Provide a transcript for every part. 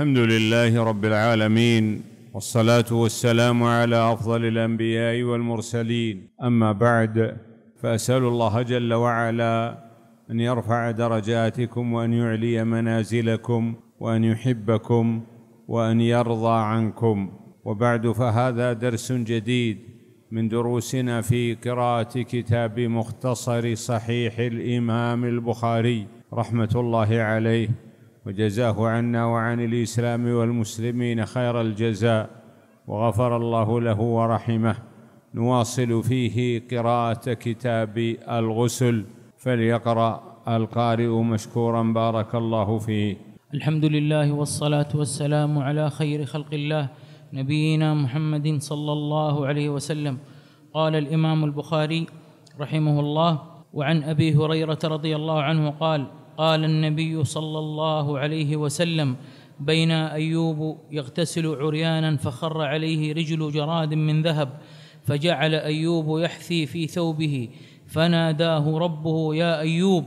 الحمد لله رب العالمين والصلاه والسلام على افضل الانبياء والمرسلين اما بعد فاسال الله جل وعلا ان يرفع درجاتكم وان يعلي منازلكم وان يحبكم وان يرضى عنكم وبعد فهذا درس جديد من دروسنا في قراءه كتاب مختصر صحيح الامام البخاري رحمه الله عليه وجزاه عنا وعن الإسلام والمسلمين خير الجزاء وغفر الله له ورحمه نواصل فيه قراءة كتاب الغسل فليقرأ القارئ مشكورا بارك الله فيه الحمد لله والصلاة والسلام على خير خلق الله نبينا محمد صلى الله عليه وسلم قال الإمام البخاري رحمه الله وعن أبي هريرة رضي الله عنه قال قال النبي صلى الله عليه وسلم بين أيوب يغتسل عريانا فخر عليه رجل جراد من ذهب فجعل أيوب يحثي في ثوبه فناداه ربه يا أيوب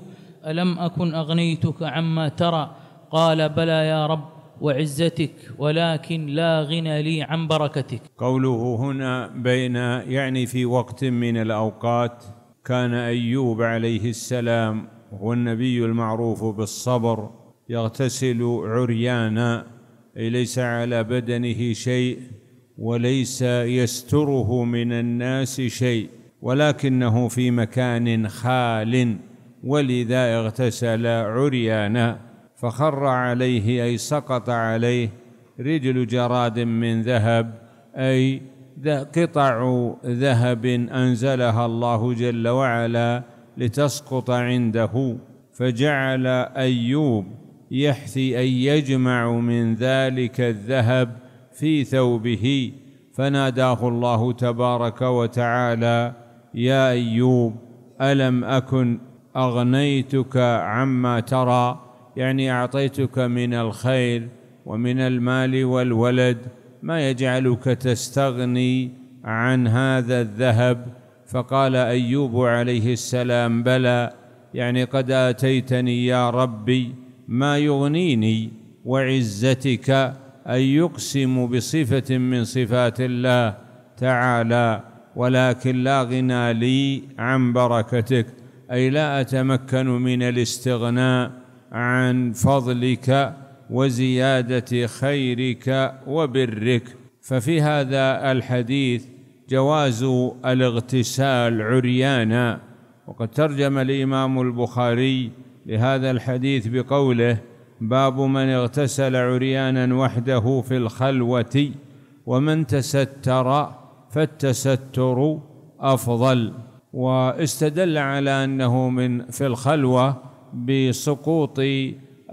ألم أكن أغنيتك عما ترى قال بلى يا رب وعزتك ولكن لا غنى لي عن بركتك قوله هنا بين يعني في وقت من الأوقات كان أيوب عليه السلام وهو النبي المعروف بالصبر يغتسل عريانا أي ليس على بدنه شيء وليس يستره من الناس شيء ولكنه في مكان خال ولذا اغتسل عريانا فخر عليه أي سقط عليه رجل جراد من ذهب أي قطع ذهب أنزلها الله جل وعلا لتسقط عنده فجعل ايوب يحثي ان يجمع من ذلك الذهب في ثوبه فناداه الله تبارك وتعالى يا ايوب الم اكن اغنيتك عما ترى يعني اعطيتك من الخير ومن المال والولد ما يجعلك تستغني عن هذا الذهب فقال ايوب عليه السلام بلى يعني قد اتيتني يا ربي ما يغنيني وعزتك ان يقسم بصفه من صفات الله تعالى ولكن لا غنى لي عن بركتك اي لا اتمكن من الاستغناء عن فضلك وزياده خيرك وبرك ففي هذا الحديث جواز الاغتسال عريانا وقد ترجم الإمام البخاري لهذا الحديث بقوله باب من اغتسل عريانا وحده في الخلوة ومن تستر فالتستر أفضل واستدل على أنه من في الخلوة بسقوط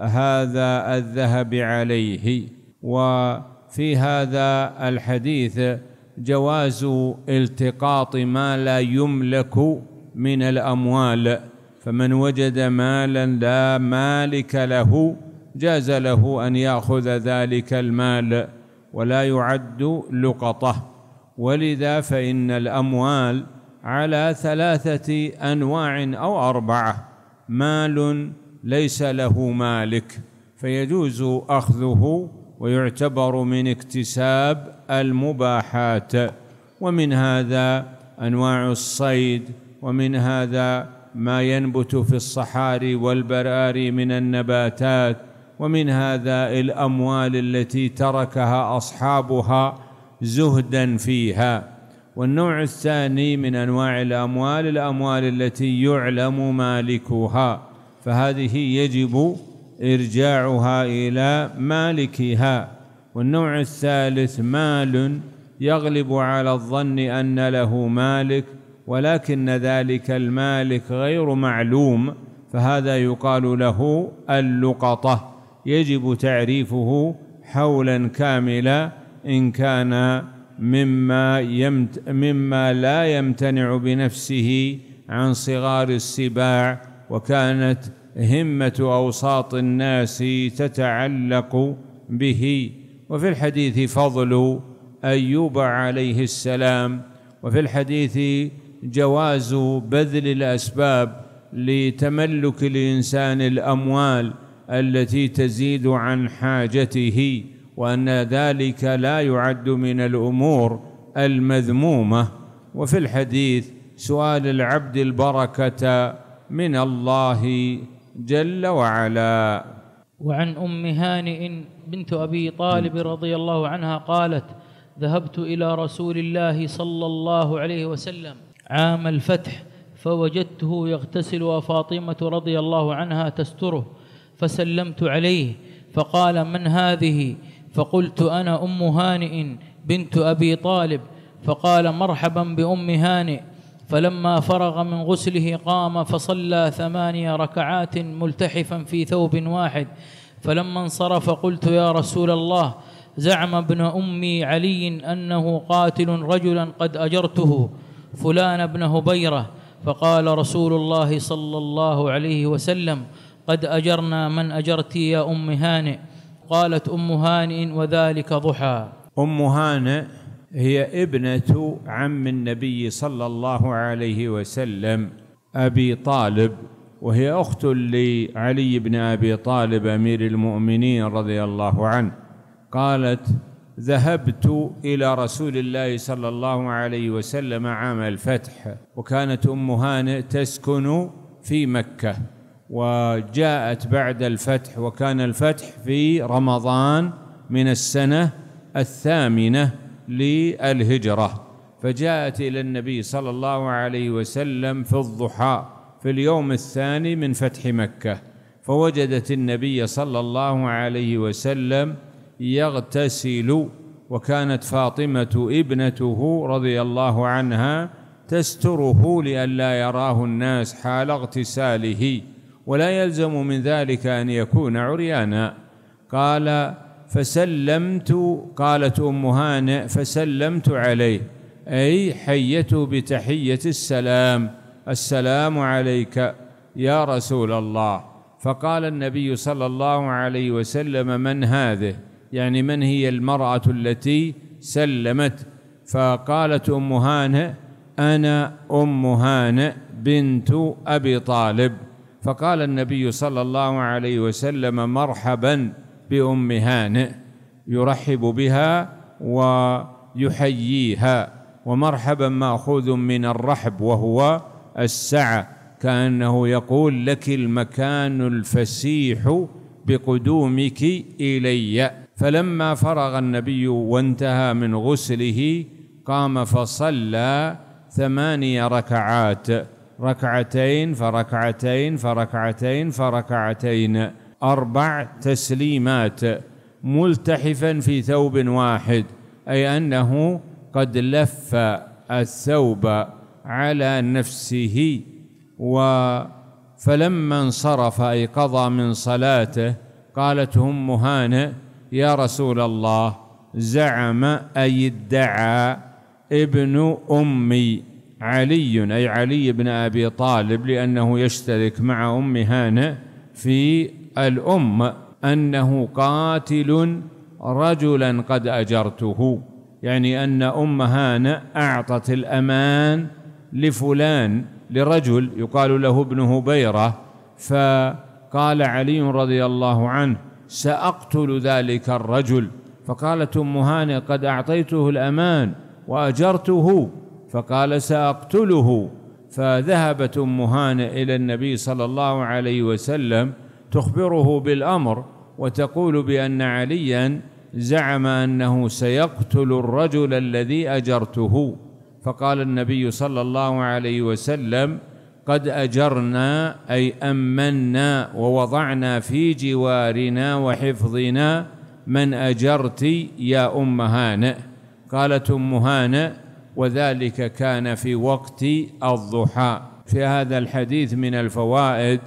هذا الذهب عليه وفي هذا الحديث جواز التقاط ما لا يملك من الأموال فمن وجد مالا لا مالك له جاز له أن يأخذ ذلك المال ولا يعد لقطه ولذا فإن الأموال على ثلاثة أنواع أو أربعة مال ليس له مالك فيجوز أخذه ويعتبر من اكتساب المباحات ومن هذا انواع الصيد ومن هذا ما ينبت في الصحاري والبراري من النباتات ومن هذا الاموال التي تركها اصحابها زهدا فيها والنوع الثاني من انواع الاموال الاموال التي يعلم مالكها فهذه يجب إرجاعها إلى مالكها والنوع الثالث مال يغلب على الظن أن له مالك ولكن ذلك المالك غير معلوم فهذا يقال له اللقطة يجب تعريفه حولا كاملا إن كان مما, يمت مما لا يمتنع بنفسه عن صغار السباع وكانت همه اوساط الناس تتعلق به وفي الحديث فضل ايوب عليه السلام وفي الحديث جواز بذل الاسباب لتملك الانسان الاموال التي تزيد عن حاجته وان ذلك لا يعد من الامور المذمومه وفي الحديث سؤال العبد البركه من الله جل وعلا وعن ام هانئ بنت ابي طالب رضي الله عنها قالت ذهبت الى رسول الله صلى الله عليه وسلم عام الفتح فوجدته يغتسل وفاطمه رضي الله عنها تستره فسلمت عليه فقال من هذه فقلت انا ام هانئ بنت ابي طالب فقال مرحبا بام هانئ فلما فرغ من غسله قام فصلى ثمانية ركعات ملتحفا في ثوب واحد فلما انصرف قلت يا رسول الله زعم ابن أمي علي أنه قاتل رجلا قد أجرته فلان ابن هبيرة فقال رسول الله صلى الله عليه وسلم قد أجرنا من أجرت يا أم هانئ قالت أم هانئ وذلك ضحى أم هانئ هي ابنة عم النبي صلى الله عليه وسلم أبي طالب وهي أخت لعلي بن أبي طالب أمير المؤمنين رضي الله عنه قالت ذهبت إلى رسول الله صلى الله عليه وسلم عام الفتح وكانت أم هانئ تسكن في مكة وجاءت بعد الفتح وكان الفتح في رمضان من السنة الثامنة للهجرة فجاءت إلى النبي صلى الله عليه وسلم في الضحى في اليوم الثاني من فتح مكة فوجدت النبي صلى الله عليه وسلم يغتسل وكانت فاطمة ابنته رضي الله عنها تستره لئلا يراه الناس حال اغتساله ولا يلزم من ذلك أن يكون عريانا قال فسلمت قالت أم هانئ فسلمت عليه أي حيته بتحية السلام السلام عليك يا رسول الله فقال النبي صلى الله عليه وسلم من هذه يعني من هي المرأة التي سلمت فقالت أم هانئ أنا أم هانئ بنت أبي طالب فقال النبي صلى الله عليه وسلم مرحباً بأم هانئ يرحب بها ويحييها ومرحبا ماخوذ من الرحب وهو السعة كأنه يقول لك المكان الفسيح بقدومك إلي فلما فرغ النبي وانتهى من غسله قام فصلى ثماني ركعات ركعتين فركعتين فركعتين فركعتين, فركعتين أربع تسليمات ملتحفا في ثوب واحد أي أنه قد لف الثوب على نفسه و فلما انصرف أي قضى من صلاته قالت أم هانئ يا رسول الله زعم أي ادعى ابن أمي علي أي علي بن أبي طالب لأنه يشترك مع أم هانئ في الأم أنه قاتل رجلا قد أجرته يعني أن أم هانة أعطت الأمان لفلان لرجل يقال له ابن هبيرة فقال علي رضي الله عنه سأقتل ذلك الرجل فقالت أم هانة قد أعطيته الأمان وأجرته فقال سأقتله فذهبت أم هانة إلى النبي صلى الله عليه وسلم تخبره بالأمر وتقول بأن عليا زعم أنه سيقتل الرجل الذي أجرته فقال النبي صلى الله عليه وسلم قد أجرنا أي أمنا ووضعنا في جوارنا وحفظنا من أجرت يا أم هانئ قالت أم هانئ وذلك كان في وقت الضحى في هذا الحديث من الفوائد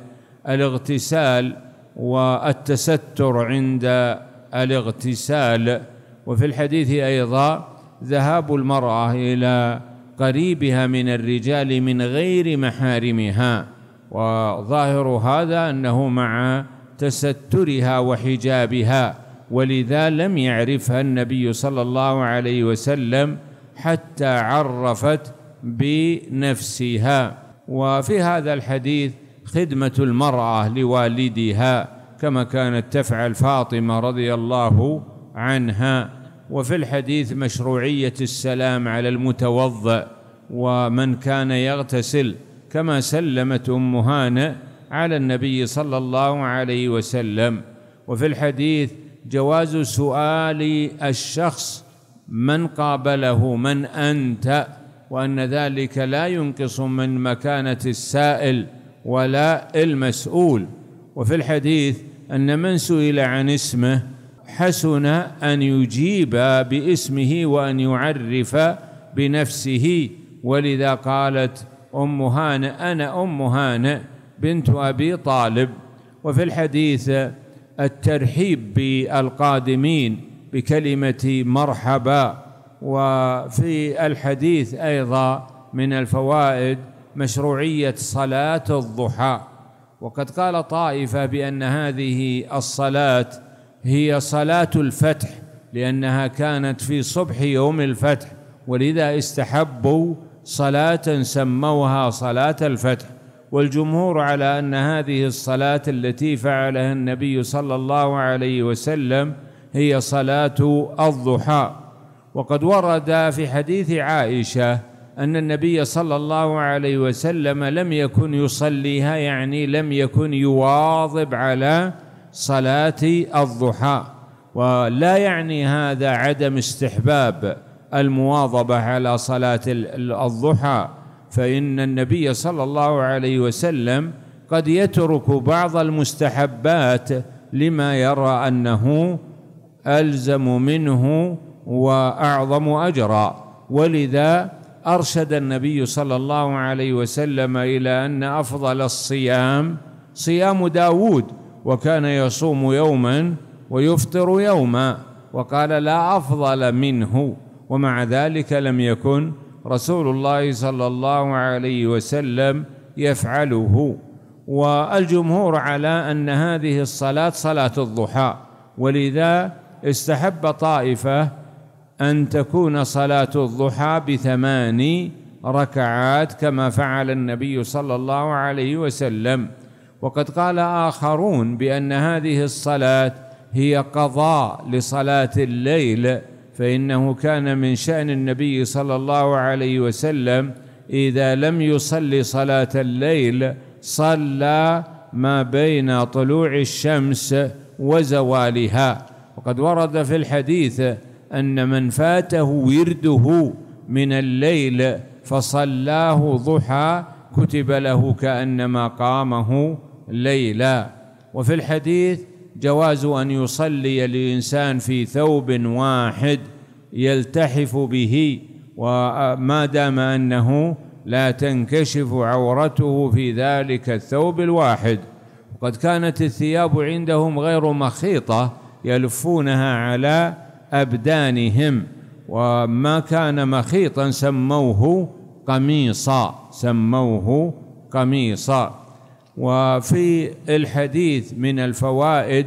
الاغتسال والتستر عند الاغتسال وفي الحديث أيضا ذهاب المرأة إلى قريبها من الرجال من غير محارمها وظاهر هذا أنه مع تسترها وحجابها ولذا لم يعرفها النبي صلى الله عليه وسلم حتى عرفت بنفسها وفي هذا الحديث خدمة المرأة لوالدها كما كانت تفعل فاطمة رضي الله عنها وفي الحديث مشروعية السلام على المتوضأ ومن كان يغتسل كما سلمت أم هانة على النبي صلى الله عليه وسلم وفي الحديث جواز سؤال الشخص من قابله من أنت وأن ذلك لا ينقص من مكانة السائل ولا المسؤول وفي الحديث أن من سئل عن اسمه حسن أن يجيب باسمه وأن يعرف بنفسه ولذا قالت أم هانئ أنا أم هانئ بنت أبي طالب وفي الحديث الترحيب بالقادمين بكلمة مرحبا وفي الحديث أيضا من الفوائد مشروعية صلاة الضحى وقد قال طائفة بأن هذه الصلاة هي صلاة الفتح لأنها كانت في صبح يوم الفتح ولذا استحبوا صلاة سموها صلاة الفتح والجمهور على أن هذه الصلاة التي فعلها النبي صلى الله عليه وسلم هي صلاة الضحى وقد ورد في حديث عائشة أن النبي صلى الله عليه وسلم لم يكن يصليها يعني لم يكن يواظب على صلاة الضحى ولا يعني هذا عدم استحباب المواظبة على صلاة الضحى فإن النبي صلى الله عليه وسلم قد يترك بعض المستحبات لما يرى أنه ألزم منه وأعظم أجرا ولذا ارشد النبي صلى الله عليه وسلم الى ان افضل الصيام صيام داوود وكان يصوم يوما ويفطر يوما وقال لا افضل منه ومع ذلك لم يكن رسول الله صلى الله عليه وسلم يفعله والجمهور على ان هذه الصلاه صلاه الضحى ولذا استحب طائفه أن تكون صلاة الضحى بثماني ركعات كما فعل النبي صلى الله عليه وسلم وقد قال آخرون بأن هذه الصلاة هي قضاء لصلاة الليل فإنه كان من شأن النبي صلى الله عليه وسلم إذا لم يصلي صلاة الليل صلى ما بين طلوع الشمس وزوالها وقد ورد في الحديث أن من فاته ورده من الليل فصلاه ضحى كتب له كأنما قامه ليلا وفي الحديث جواز أن يصلي الإنسان في ثوب واحد يلتحف به وما دام أنه لا تنكشف عورته في ذلك الثوب الواحد وقد كانت الثياب عندهم غير مخيطة يلفونها على أبدانهم وما كان مخيطا سموه قميصا سموه قميصا وفي الحديث من الفوائد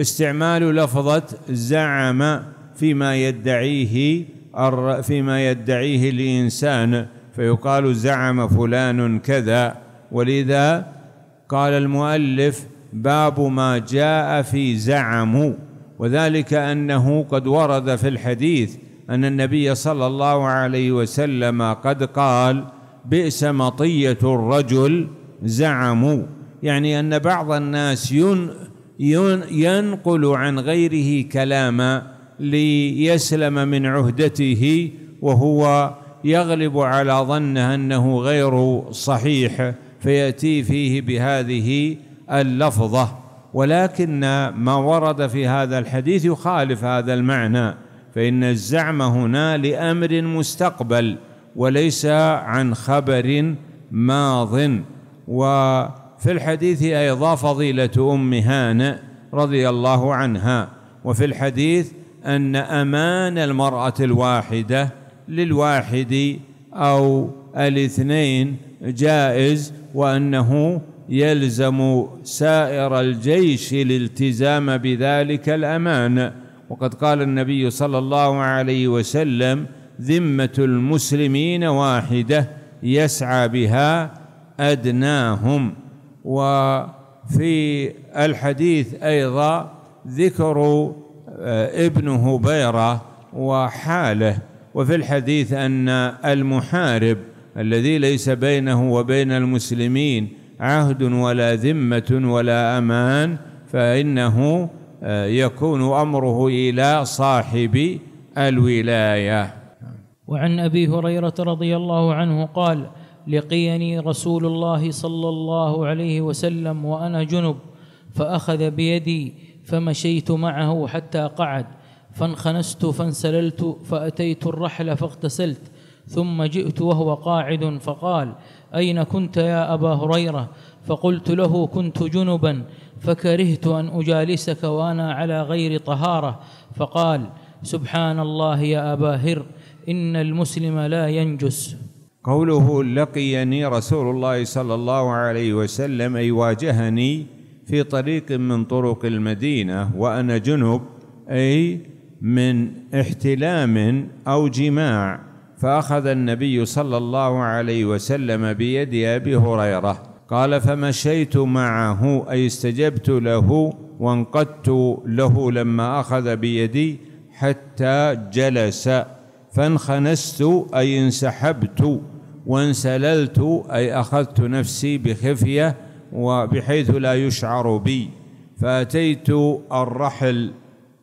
استعمال لفظة زعم فيما يدعيه فيما يدعيه الإنسان فيقال زعم فلان كذا ولذا قال المؤلف باب ما جاء في زعم وذلك أنه قد ورد في الحديث أن النبي صلى الله عليه وسلم قد قال بئس مطية الرجل زعموا يعني أن بعض الناس ين ينقل عن غيره كلاما ليسلم من عهدته وهو يغلب على ظنه أنه غير صحيح فيأتي فيه بهذه اللفظة ولكن ما ورد في هذا الحديث يخالف هذا المعنى فإن الزعم هنا لأمر مستقبل وليس عن خبر ماض وفي الحديث أيضا فضيلة أم هانئ رضي الله عنها وفي الحديث أن أمان المرأة الواحدة للواحد أو الاثنين جائز وأنه يلزم سائر الجيش الالتزام بذلك الأمان وقد قال النبي صلى الله عليه وسلم ذمة المسلمين واحدة يسعى بها أدناهم وفي الحديث أيضا ذكر آه، ابن هبيرة وحاله وفي الحديث أن المحارب الذي ليس بينه وبين المسلمين عهد ولا ذمة ولا أمان فإنه آه، يكون أمره إلى صاحب الولاية وعن أبي هريرة رضي الله عنه قال لقيني رسول الله صلى الله عليه وسلم وأنا جنب فأخذ بيدي فمشيت معه حتى قعد فانخنست فانسللت فأتيت الرحل فاغتسلت ثم جئت وهو قاعد فقال أين كنت يا أبا هريرة فقلت له كنت جنبا فكرهت أن أجالسك وأنا على غير طهارة فقال سبحان الله يا أبا هر إن المسلم لا ينجس قوله لقيني رسول الله صلى الله عليه وسلم أي واجهني في طريق من طرق المدينة وأنا جنب أي من احتلام أو جماع فأخذ النبي صلى الله عليه وسلم بيد أبي هريرة قال فمشيت معه أي استجبت له وانقدت له لما أخذ بيدي حتى جلس فانخنست أي انسحبت وانسللت أي أخذت نفسي بخفية وبحيث لا يشعر بي فأتيت الرحل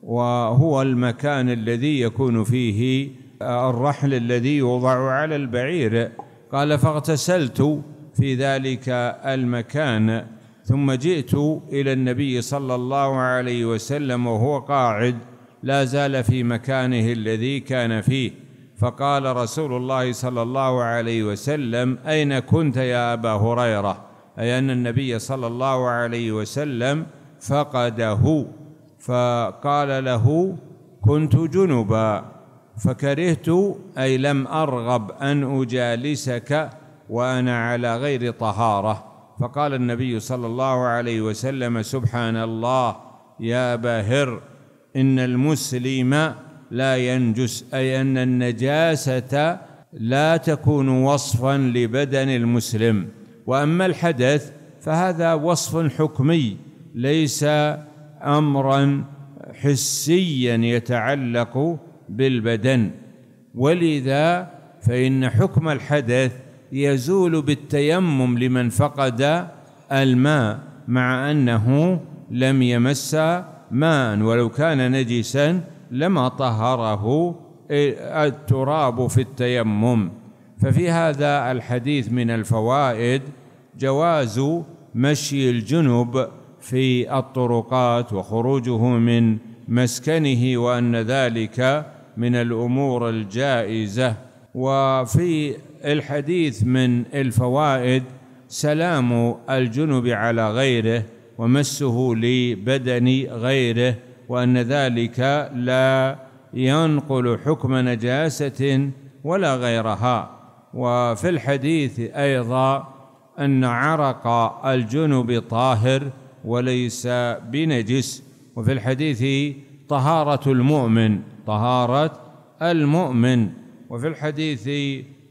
وهو المكان الذي يكون فيه الرحل الذي يوضع على البعير قال فاغتسلت في ذلك المكان ثم جئت إلى النبي صلى الله عليه وسلم وهو قاعد لا زال في مكانه الذي كان فيه فقال رسول الله صلى الله عليه وسلم أين كنت يا أبا هريرة أي أن النبي صلى الله عليه وسلم فقده فقال له كنت جنبا فكرهت أي لم أرغب أن أجالسك وأنا على غير طهارة فقال النبي صلى الله عليه وسلم سبحان الله يا باهر إن المسلم لا ينجس أي أن النجاسة لا تكون وصفا لبدن المسلم وأما الحدث فهذا وصف حكمي ليس أمرا حسيا يتعلق بالبدن ولذا فإن حكم الحدث يزول بالتيمم لمن فقد الماء مع أنه لم يمس ماء ولو كان نجسا لما طهره التراب في التيمم ففي هذا الحديث من الفوائد جواز مشي الجنب في الطرقات وخروجه من مسكنه وأن ذلك من الأمور الجائزة وفي الحديث من الفوائد سلام الجنب على غيره ومسه لبدن غيره وأن ذلك لا ينقل حكم نجاسة ولا غيرها وفي الحديث أيضا أن عرق الجنب طاهر وليس بنجس وفي الحديث طهارة المؤمن طهارة المؤمن وفي الحديث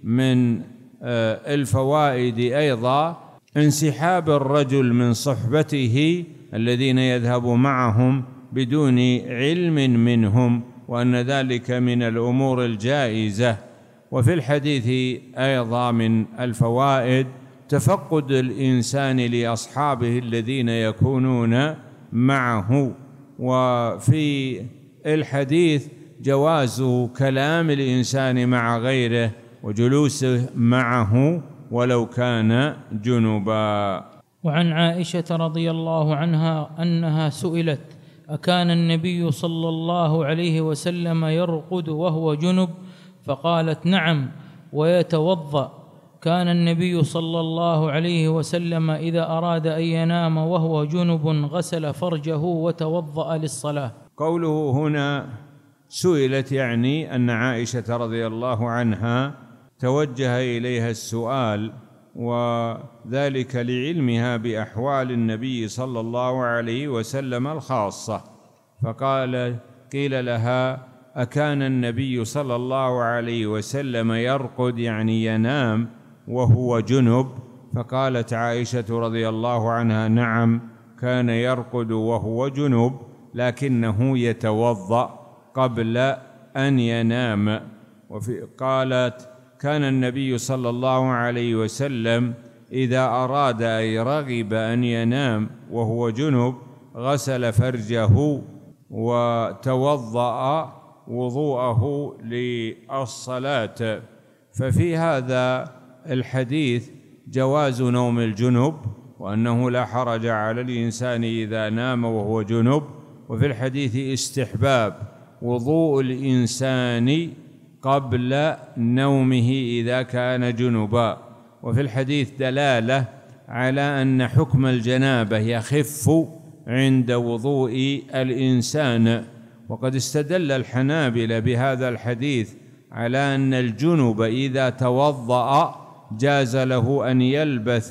من آه، الفوائد أيضا انسحاب الرجل من صحبته الذين يذهب معهم بدون علم منهم وأن ذلك من الأمور الجائزة وفي الحديث أيضا من الفوائد تفقد الإنسان لأصحابه الذين يكونون معه وفي الحديث جواز كلام الإنسان مع غيره وجلوسه معه ولو كان جنبا وعن عائشة رضي الله عنها أنها سئلت أكان النبي صلى الله عليه وسلم يرقد وهو جنب فقالت نعم ويتوضأ كان النبي صلى الله عليه وسلم إذا أراد أن ينام وهو جنب غسل فرجه وتوضأ للصلاة قوله هنا سئلت يعني أن عائشة رضي الله عنها توجه إليها السؤال وذلك لعلمها بأحوال النبي صلى الله عليه وسلم الخاصة فقال قيل لها أكان النبي صلى الله عليه وسلم يرقد يعني ينام وهو جنب فقالت عائشه رضي الله عنها نعم كان يرقد وهو جنب لكنه يتوضا قبل ان ينام وفي قالت كان النبي صلى الله عليه وسلم اذا اراد اي رغب ان ينام وهو جنب غسل فرجه وتوضا وضوءه للصلاه ففي هذا الحديث جواز نوم الجنب وأنه لا حرج على الإنسان إذا نام وهو جنب وفي الحديث استحباب وضوء الإنسان قبل نومه إذا كان جنبا وفي الحديث دلالة على أن حكم الجنابة يخف عند وضوء الإنسان وقد استدل الحنابلة بهذا الحديث على أن الجنب إذا توضأ جاز له أن يلبث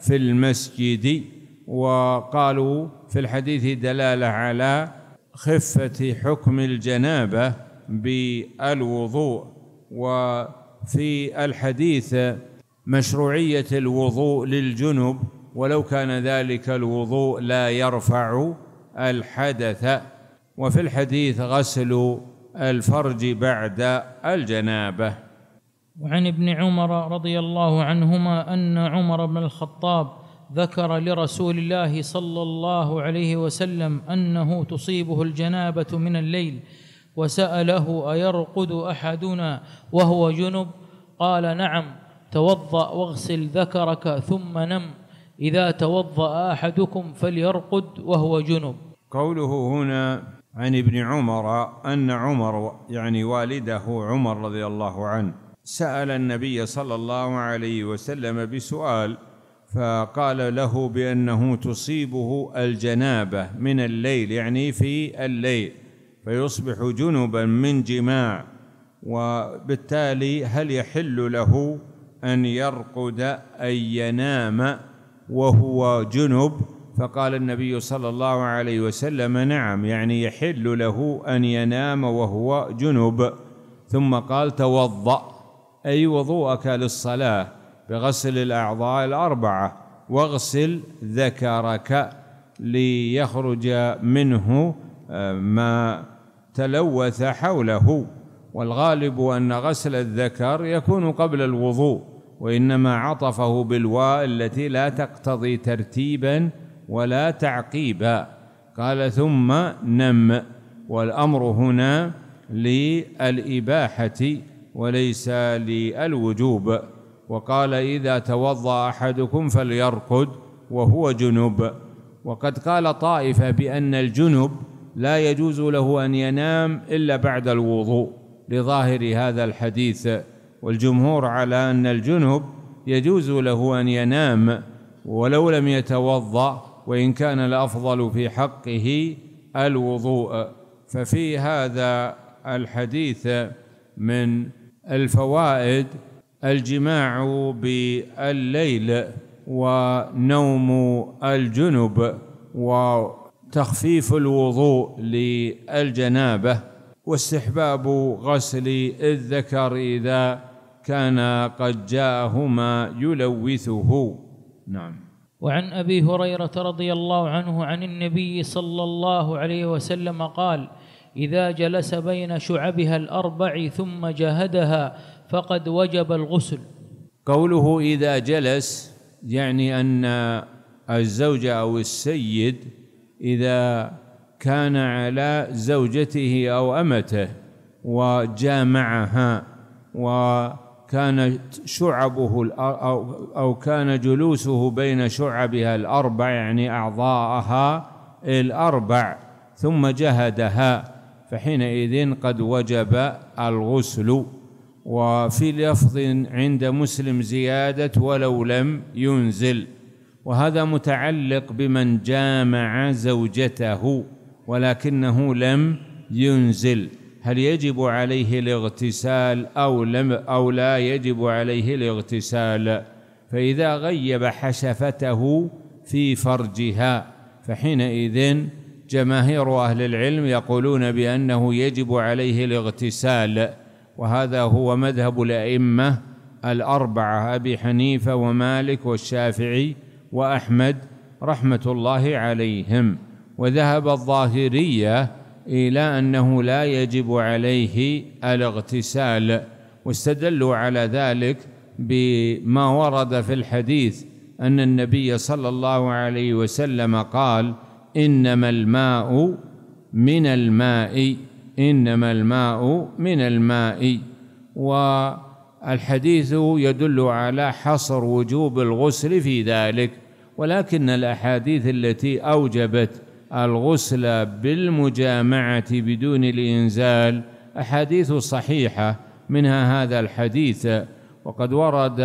في المسجد وقالوا في الحديث دلالة على خفة حكم الجنابة بالوضوء وفي الحديث مشروعية الوضوء للجنب ولو كان ذلك الوضوء لا يرفع الحدث وفي الحديث غسل الفرج بعد الجنابه وعن ابن عمر رضي الله عنهما ان عمر بن الخطاب ذكر لرسول الله صلى الله عليه وسلم انه تصيبه الجنابه من الليل وساله ايرقد احدنا وهو جنب قال نعم توضا واغسل ذكرك ثم نم اذا توضا احدكم فليرقد وهو جنب قوله هنا عن ابن عمر ان عمر يعني والده عمر رضي الله عنه سأل النبي صلى الله عليه وسلم بسؤال فقال له بأنه تصيبه الجنابة من الليل يعني في الليل فيصبح جنبا من جماع وبالتالي هل يحل له أن يرقد أن ينام وهو جنب فقال النبي صلى الله عليه وسلم نعم يعني يحل له أن ينام وهو جنب ثم قال توضأ أي وضوءك للصلاة بغسل الأعضاء الأربعة واغسل ذكرك ليخرج منه آه، ما تلوث حوله والغالب أن غسل الذكر يكون قبل الوضوء وإنما عطفه بالواء التي لا تقتضي ترتيبا ولا تعقيبا قال ثم نم والأمر هنا للإباحة وليس للوجوب وقال إذا توضأ أحدكم فليرقد وهو جنب وقد قال طائفة بأن الجنب لا يجوز له أن ينام إلا بعد الوضوء لظاهر هذا الحديث والجمهور على أن الجنب يجوز له أن ينام ولو لم يتوضأ وإن كان الأفضل في حقه الوضوء ففي هذا الحديث من الفوائد الجماع بالليل ونوم الجنب وتخفيف الوضوء للجنابه واستحباب غسل الذكر اذا كان قد جاءهما يلوثه نعم وعن ابي هريره رضي الله عنه عن النبي صلى الله عليه وسلم قال إذا جلس بين شعبها الأربع ثم جهدها فقد وجب الغسل قوله إذا جلس يعني أن الزوج أو السيد إذا كان على زوجته أو أمته وجامعها وكانت شعبه أو كان جلوسه بين شعبها الأربع يعني أعضاءها الأربع ثم جهدها فحينئذ قد وجب الغسل وفي لفظ عند مسلم زيادة ولو لم ينزل وهذا متعلق بمن جامع زوجته ولكنه لم ينزل هل يجب عليه الاغتسال أو لم أو لا يجب عليه الاغتسال فإذا غيب حشفته في فرجها فحينئذ جماهير أهل العلم يقولون بأنه يجب عليه الاغتسال وهذا هو مذهب الأئمة الأربعة أبي حنيفة ومالك والشافعي وأحمد رحمة الله عليهم وذهب الظاهرية إلى أنه لا يجب عليه الاغتسال واستدلوا على ذلك بما ورد في الحديث أن النبي صلى الله عليه وسلم قال إنما الماء من الماء إنما الماء من الماء والحديث يدل على حصر وجوب الغسل في ذلك ولكن الأحاديث التي أوجبت الغسل بالمجامعة بدون الإنزال أحاديث صحيحة منها هذا الحديث وقد ورد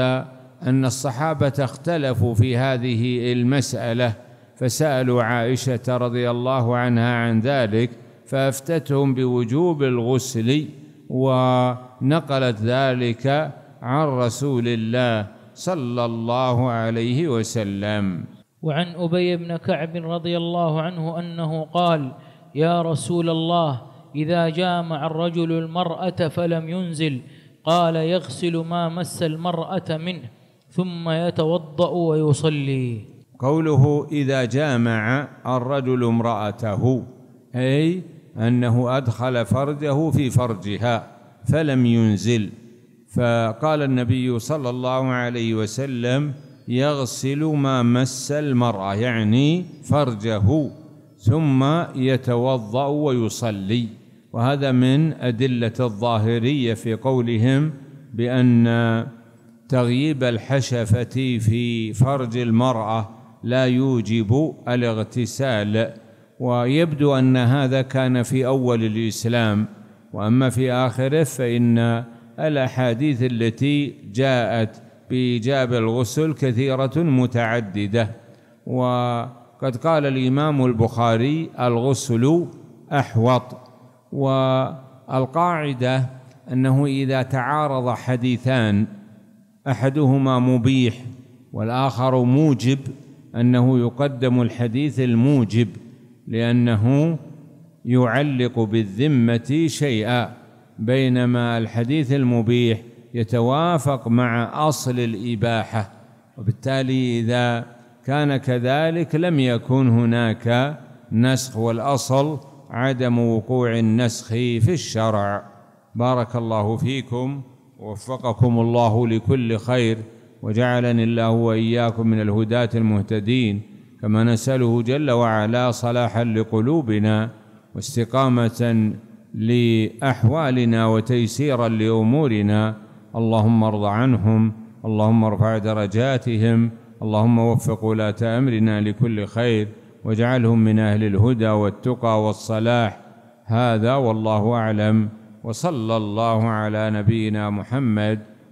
أن الصحابة اختلفوا في هذه المسألة فسالوا عائشه رضي الله عنها عن ذلك فافتتهم بوجوب الغسل ونقلت ذلك عن رسول الله صلى الله عليه وسلم وعن ابي بن كعب رضي الله عنه انه قال يا رسول الله اذا جامع الرجل المراه فلم ينزل قال يغسل ما مس المراه منه ثم يتوضا ويصلي قوله إذا جامع الرجل امرأته أي أنه أدخل فرجه في فرجها فلم ينزل فقال النبي صلى الله عليه وسلم يغسل ما مس المرأة يعني فرجه ثم يتوضأ ويصلي وهذا من أدلة الظاهرية في قولهم بأن تغييب الحشفة في فرج المرأة لا يوجب الاغتسال ويبدو أن هذا كان في أول الإسلام وأما في آخره فإن الأحاديث التي جاءت بإيجاب الغسل كثيرة متعددة وقد قال الإمام البخاري الغسل أحوط والقاعدة أنه إذا تعارض حديثان أحدهما مبيح والآخر موجب أنه يقدم الحديث الموجب لأنه يعلق بالذمة شيئا بينما الحديث المبيح يتوافق مع أصل الإباحة وبالتالي إذا كان كذلك لم يكن هناك نسخ والأصل عدم وقوع النسخ في الشرع بارك الله فيكم ووفقكم الله لكل خير وجعلني الله واياكم من الهداة المهتدين كما نساله جل وعلا صلاحا لقلوبنا واستقامه لاحوالنا وتيسيرا لامورنا اللهم ارض عنهم اللهم ارفع درجاتهم اللهم وفق ولاه امرنا لكل خير واجعلهم من اهل الهدى والتقى والصلاح هذا والله اعلم وصلى الله على نبينا محمد